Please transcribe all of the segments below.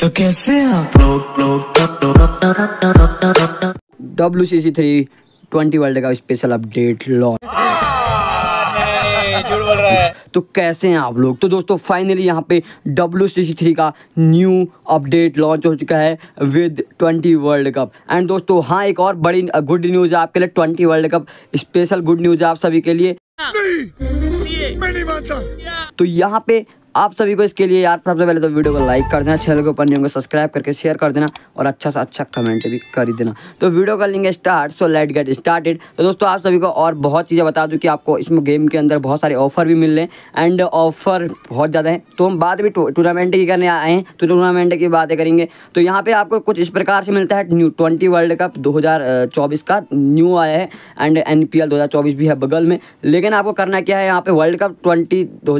तो कैसे आप लोग W C C three twenty world का स्पेशल अपडेट लॉन्च तो कैसे हैं आप लोग तो दोस्तों फाइनली यहाँ पे डब्ल्यू सी सी थ्री का न्यू अपडेट लॉन्च हो चुका है with twenty world cup and दोस्तों हाँ एक और बड़ी गुड न्यूज़ है आपके लिए twenty world cup special good news है आप सभी के लिए नहीं, नहीं, नहीं नहीं, नहीं, नहीं, नहीं, तो यहाँ पे आप सभी को इसके लिए यार सबसे पहले तो वीडियो को लाइक कर देना चैनल को ऊपर नहीं होंगे सब्सक्राइब करके शेयर कर देना और अच्छा से अच्छा कमेंट भी कर देना तो वीडियो कर लेंगे start so let get started तो दोस्तों आप सभी को और बहुत चीज़ें बता दूँ कि आपको इसमें गेम के अंदर बहुत सारे ऑफर भी मिल रहे हैं एंड ऑफर बहुत ज़्यादा है तो हम बात भी टूर्नामेंट की करने आए हैं तो टूर्नामेंट की बातें करेंगे तो यहाँ पर आपको कुछ इस प्रकार से मिलता है न्यू ट्वेंटी वर्ल्ड कप दो का न्यू आया है एंड एन पी भी है बगल में लेकिन आपको करना क्या है यहाँ पर वर्ल्ड कप ट्वेंटी दो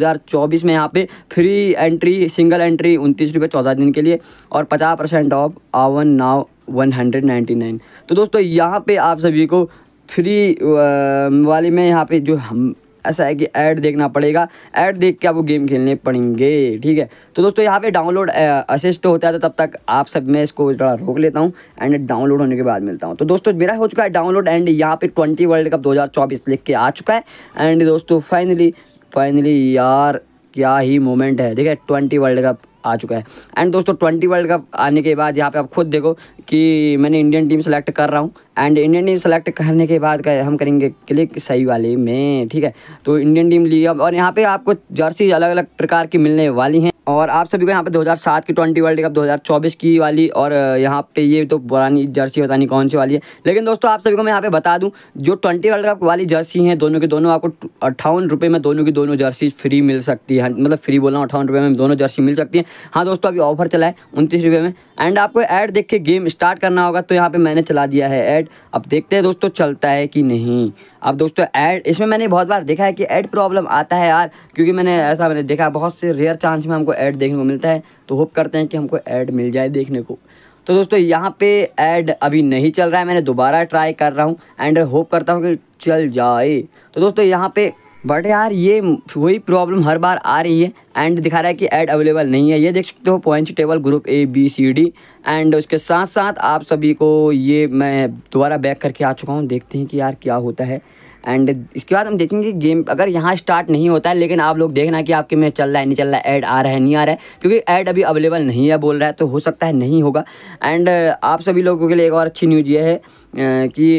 में यहाँ पर फ्री एंट्री सिंगल एंट्री उनतीस रुपये चौदह दिन के लिए और पचास परसेंट ऑफ आवन now one hundred ninety nine तो दोस्तों यहाँ पे आप सभी को फ्री वाले में यहाँ पे जो हम ऐसा है कि ऐड देखना पड़ेगा ऐड देख के आपको गेम खेलने पड़ेंगे ठीक है तो दोस्तों यहाँ पे डाउनलोड असिस्ट होता है तो तब तक आप सब मैं इसको थोड़ा रोक लेता हूँ एंड डाउनलोड होने के बाद मिलता हूँ तो दोस्तों मेरा हो चुका है डाउनलोड एंड यहाँ पे ट्वेंटी वर्ल्ड कप 2024 लिख के आ चुका है एंड दोस्तों फाइनली फाइनली यार क्या ही मोमेंट है देखिए ट्वेंटी वर्ल्ड कप आ चुका है एंड दोस्तों ट्वेंटी वर्ल्ड कप आने के बाद यहाँ पे आप खुद देखो कि मैंने इंडियन टीम सेलेक्ट कर रहा हूँ एंड इंडियन टीम सेलेक्ट करने के बाद का हम करेंगे क्लिक सही वाले में ठीक है तो इंडियन टीम ली और यहाँ पे आपको जर्सी अलग अलग प्रकार की मिलने वाली हैं और आप सभी को यहाँ पे 2007 की ट्वेंटी वर्ल्ड कप 2024 की वाली और यहाँ पे ये तो पुरानी जर्सी बतानी कौन सी वाली है लेकिन दोस्तों आप सभी को मैं यहाँ पे बता दूँ जो ट्वेंटी वर्ल्ड कप वाली जर्सी हैं दोनों के दोनों आपको अट्ठावन रुपये में दोनों की दोनों जर्सी फ्री मिल सकती है मतलब फ्री बोला हूँ अट्ठावन रुपये में दोनों जर्सी मिल सकती है हाँ दोस्तों अभी ऑफर चला है उनतीस रुपये में एंड आपको ऐड देख के गेम स्टार्ट करना होगा तो यहाँ पर मैंने चला दिया है ऐड अब देखते हैं दोस्तों चलता है कि नहीं अब दोस्तों ऐड इसमें मैंने बहुत बार देखा है कि ऐड प्रॉब्लम आता है यार क्योंकि मैंने ऐसा मैंने देखा बहुत से रेयर चांस में हमको ऐड देखने को मिलता है तो होप करते हैं कि हमको ऐड मिल जाए देखने को तो दोस्तों यहाँ पे ऐड अभी नहीं चल रहा है मैंने दोबारा ट्राई कर रहा हूँ एंड होप करता हूँ कि चल जाए तो दोस्तों यहाँ पे बट यार ये वही प्रॉब्लम हर बार आ रही है एंड दिखा रहा है कि ऐड अवेलेबल नहीं है ये देख सकते हो points table group A B C D and उसके साथ साथ आप सभी को ये मैं दोबारा बैक करके आ चुका हूँ देखते हैं कि यार क्या होता है एंड इसके बाद हम देखेंगे गेम अगर यहाँ स्टार्ट नहीं होता है लेकिन आप लोग देखना कि आपके में चल रहा है नहीं चल रहा है ऐड आ रहा है नहीं आ रहा है क्योंकि ऐड अभी अवेलेबल नहीं है बोल रहा है तो हो सकता है नहीं होगा एंड आप सभी लोगों के लिए एक और अच्छी न्यूज़ ये है कि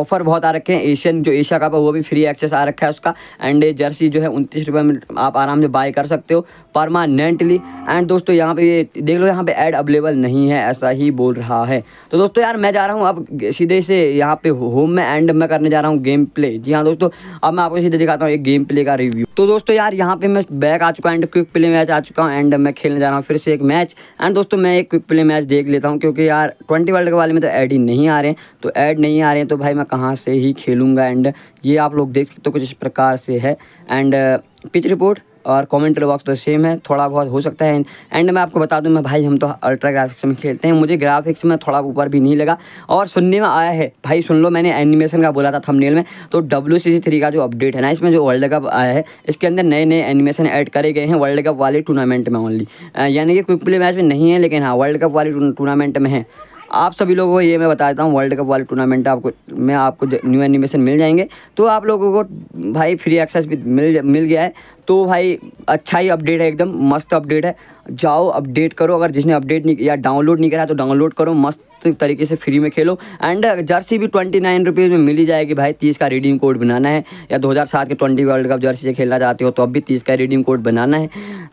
ऑफर बहुत आ रखे हैं एशियन जो एशिया कप है वो भी फ्री एक्सेस आ रखा है उसका एंड जर्सी जो है उनतीस रुपये में आप आराम से बाय कर सकते हो परमानेंटली एंड दोस्तों यहाँ पे ये देख लो यहाँ पे ऐड अवेलेबल नहीं है ऐसा ही बोल रहा है तो दोस्तों यार मैं जा रहा हूँ अब सीधे से यहाँ पे होम में एंड मैं करने जा रहा हूँ गेम प्ले जी हाँ दोस्तों अब मैं आपको सीधे दिखाता हूँ एक गेम प्ले का रिव्यू तो दोस्तों यार यहाँ पे मैं बैक आ चुका हूँ एंड क्विक प्ले मैच आ चुका हूँ एंड मैं खेलने जा रहा हूँ फिर से एक मैच एंड दोस्तों मैं एक क्विक प्ले मैच देख लेता हूँ क्योंकि यार ट्वेंटी वर्ल्ड के वाले में तो ऐड ही नहीं आ रहे हैं तो ऐड नहीं आ रहे हैं तो भाई मैं कहाँ से ही खेलूँगा एंड ये आप लोग देख सकते हो कुछ इस प्रकार से है एंड पिच रिपोर्ट और कॉमेंट्री बॉक्स तो सेम है थोड़ा बहुत हो सकता है एंड मैं आपको बता दूं मैं भाई हम तो अल्ट्रा ग्राफिक्स में खेलते हैं मुझे ग्राफिक्स में थोड़ा ऊपर भी नहीं लगा और सुनने में आया है भाई सुन लो मैंने एनिमेशन का बोला था थंबनेल में तो डब्ल्यू सी थ्री का जो अपडेट है ना इसमें जो वर्ल्ड कप आया है इसके अंदर नए नए एनिमेशन ऐड करे गए हैं वर्ल्ड कप वाले टूर्नामेंट में ओनली यानी कि क्विक प्ले मैच में नहीं है लेकिन हाँ वर्ल्ड कप वाले टूर्नामेंट में है आप सभी लोगों को ये मैं बता देता हूँ वर्ल्ड कप वाले टूर्नामेंट आपको में आपको न्यू एनिमेशन मिल जाएंगे तो आप लोगों को भाई फ्री एक्सेस भी मिल मिल गया है तो भाई अच्छा ही अपडेट है एकदम मस्त अपडेट है जाओ अपडेट करो अगर जिसने अपडेट नहीं या डाउनलोड नहीं करा तो डाउनलोड करो मस्त तरीके से फ्री में खेलो एंड जर्सी uh, भी ट्वेंटी नाइन रुपीज़ में मिली जाएगी भाई तीस का रिडीम कोड बनाना है या 2007 के ट्वेंटी वर्ल्ड कप जर्सी से खेलना चाहते हो तो अब भी तीस का रिडीम कोड बनाना है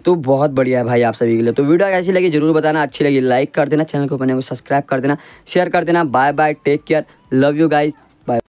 तो बहुत बढ़िया है भाई आप सभी के लिए तो वीडियो कैसी लगी जरूर बताना अच्छी लगी लाइक कर देना चैनल को बने को सब्सक्राइब कर देना शेयर कर देना bye bye take care love you guys